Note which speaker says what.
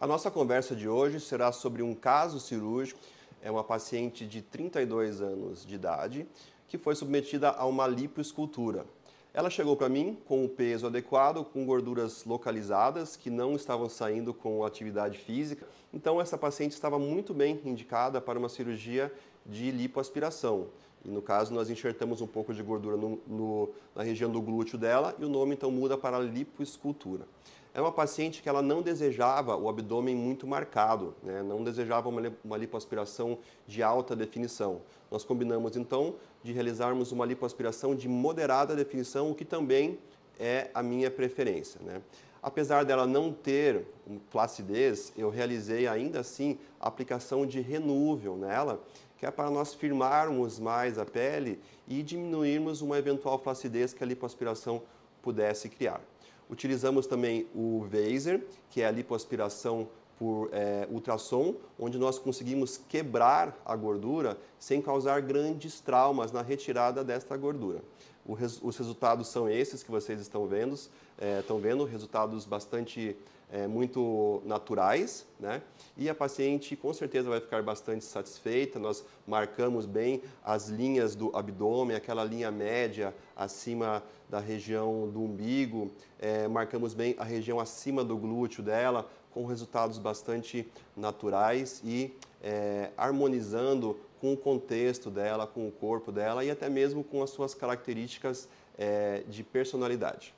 Speaker 1: A nossa conversa de hoje será sobre um caso cirúrgico. É uma paciente de 32 anos de idade que foi submetida a uma lipoescultura. Ela chegou para mim com o peso adequado, com gorduras localizadas que não estavam saindo com atividade física. Então essa paciente estava muito bem indicada para uma cirurgia de lipoaspiração. E no caso nós enxertamos um pouco de gordura no, no, na região do glúteo dela e o nome então muda para lipoescultura. É uma paciente que ela não desejava o abdômen muito marcado, né? não desejava uma, lipoaspiração de alta definição. Nós combinamos então de realizarmos uma lipoaspiração de moderada definição, o que também é a minha preferência. Né? Apesar dela não ter flacidez, eu realizei ainda assim a aplicação de renúvel nela, que é para nós firmarmos mais a pele e diminuirmos uma eventual flacidez que a lipoaspiração pudesse criar. Utilizamos também o VASER, que é a lipoaspiração por é, ultrassom, onde nós conseguimos quebrar a gordura sem causar grandes traumas na retirada desta gordura res, os resultados são esses que vocês estão vendo, é, estão vendo resultados bastante é, muito naturais, né? E a paciente com certeza vai ficar bastante satisfeita. Nós marcamos bem as linhas do abdômen, aquela linha média acima da região do umbigo, é, marcamos bem a região acima do glúteo dela, com resultados bastante naturais e é, harmonizando com o contexto dela, com o corpo dela e até mesmo com as suas características é, de personalidade.